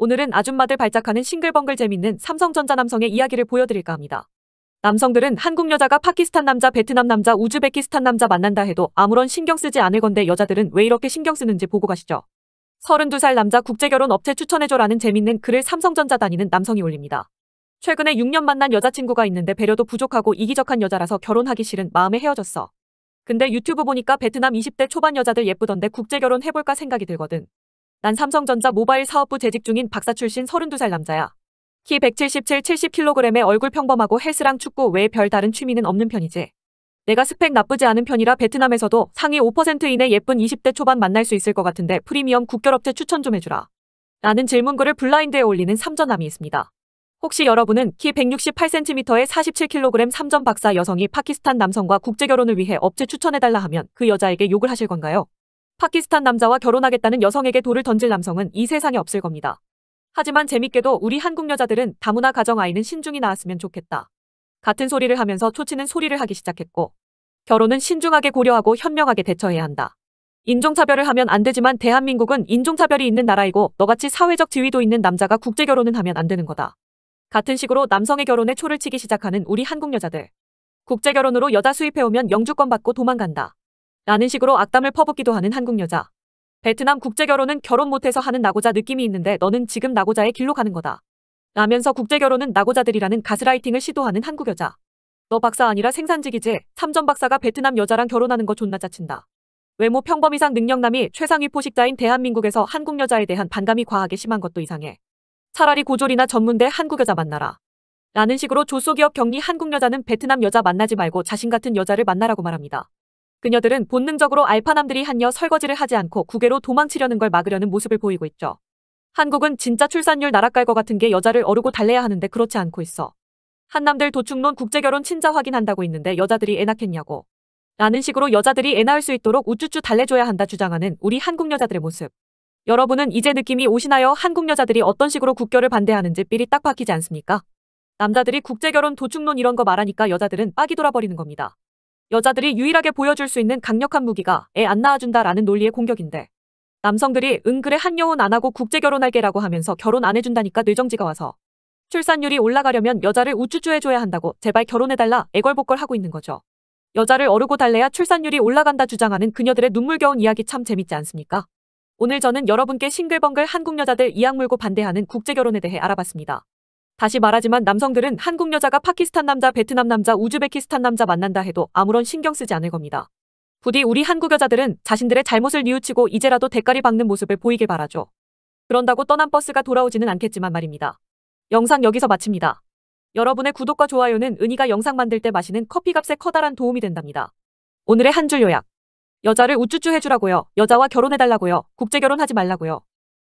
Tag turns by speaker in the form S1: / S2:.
S1: 오늘은 아줌마들 발작하는 싱글벙글 재밌는 삼성전자 남성의 이야기를 보여드릴까 합니다. 남성들은 한국 여자가 파키스탄 남자, 베트남 남자, 우즈베키스탄 남자 만난다 해도 아무런 신경 쓰지 않을 건데 여자들은 왜 이렇게 신경 쓰는지 보고 가시죠. 32살 남자 국제결혼 업체 추천해줘라는 재밌는 글을 삼성전자 다니는 남성이 올립니다. 최근에 6년 만난 여자친구가 있는데 배려도 부족하고 이기적한 여자라서 결혼하기 싫은 마음에 헤어졌어. 근데 유튜브 보니까 베트남 20대 초반 여자들 예쁘던데 국제결혼 해볼까 생각이 들거든. 난 삼성전자 모바일 사업부 재직 중인 박사 출신 32살 남자야. 키 177, 70kg에 얼굴 평범하고 헬스랑 축구 외에 별다른 취미는 없는 편이지. 내가 스펙 나쁘지 않은 편이라 베트남에서도 상위 5% 이내 예쁜 20대 초반 만날 수 있을 것 같은데 프리미엄 국결업체 추천 좀 해주라. 라는 질문글을 블라인드에 올리는 삼전남이 있습니다. 혹시 여러분은 키 168cm에 47kg 삼전 박사 여성이 파키스탄 남성과 국제결혼을 위해 업체 추천해달라 하면 그 여자에게 욕을 하실 건가요? 파키스탄 남자와 결혼하겠다는 여성에게 돌을 던질 남성은 이 세상에 없을 겁니다. 하지만 재밌게도 우리 한국 여자들은 다문화 가정 아이는 신중히 낳았으면 좋겠다. 같은 소리를 하면서 초치는 소리를 하기 시작했고 결혼은 신중하게 고려하고 현명하게 대처해야 한다. 인종차별을 하면 안 되지만 대한민국은 인종차별이 있는 나라이고 너같이 사회적 지위도 있는 남자가 국제결혼은 하면 안 되는 거다. 같은 식으로 남성의 결혼에 초를 치기 시작하는 우리 한국 여자들. 국제결혼으로 여자 수입해오면 영주권 받고 도망간다. 라는 식으로 악담을 퍼붓기도 하는 한국 여자. 베트남 국제결혼은 결혼 못해서 하는 나고자 느낌이 있는데 너는 지금 나고자의 길로 가는 거다. 라면서 국제결혼은 나고자들이라는 가스라이팅을 시도하는 한국 여자. 너 박사 아니라 생산직이지 삼전 박사가 베트남 여자랑 결혼하는 거 존나 짜친다. 외모 평범 이상 능력남이 최상위 포식자인 대한민국에서 한국 여자에 대한 반감이 과하게 심한 것도 이상해. 차라리 고졸이나 전문대 한국 여자 만나라. 라는 식으로 조소기업 격리 한국 여자는 베트남 여자 만나지 말고 자신 같은 여자를 만나라고 말합니다. 그녀들은 본능적으로 알파남들이 한여 설거지를 하지 않고 국외로 도망치려는 걸 막으려는 모습을 보이고 있죠. 한국은 진짜 출산율 날아갈것 같은 게 여자를 어르고 달래야 하는데 그렇지 않고 있어. 한남들 도축론 국제결혼 친자 확인한다고 있는데 여자들이 애 낳겠냐고. 라는 식으로 여자들이 애 낳을 수 있도록 우쭈쭈 달래줘야 한다 주장하는 우리 한국 여자들의 모습. 여러분은 이제 느낌이 오시나요? 한국 여자들이 어떤 식으로 국교를 반대하는지 삘이 딱 박히지 않습니까? 남자들이 국제결혼 도축론 이런 거 말하니까 여자들은 빡이 돌아버리는 겁니다. 여자들이 유일하게 보여줄 수 있는 강력한 무기가 애 안 낳아준다라는 논리의 공격인데 남성들이 은근에 한여혼 안 하고 국제 결혼할게라고 하면서 결혼 안 해준다니까 뇌정지가 와서 출산율이 올라가려면 여자를 우쭈쭈해줘야 한다고 제발 결혼해달라 애걸복걸 하고 있는 거죠. 여자를 어르고 달래야 출산율이 올라간다 주장하는 그녀들의 눈물겨운 이야기 참 재밌지 않습니까? 오늘 저는 여러분께 싱글벙글 한국 여자들 이악 물고 반대하는 국제결혼에 대해 알아봤습니다. 다시 말하지만 남성들은 한국 여자가 파키스탄 남자, 베트남 남자, 우즈베키스탄 남자 만난다 해도 아무런 신경 쓰지 않을 겁니다. 부디 우리 한국 여자들은 자신들의 잘못을 뉘우치고 이제라도 대가리 박는 모습을 보이길 바라죠. 그런다고 떠난 버스가 돌아오지는 않겠지만 말입니다. 영상 여기서 마칩니다. 여러분의 구독과 좋아요는 은희가 영상 만들 때 마시는 커피 값에 커다란 도움이 된답니다. 오늘의 한 줄 요약. 여자를 우쭈쭈 해주라고요. 여자와 결혼해달라고요. 국제결혼하지 말라고요.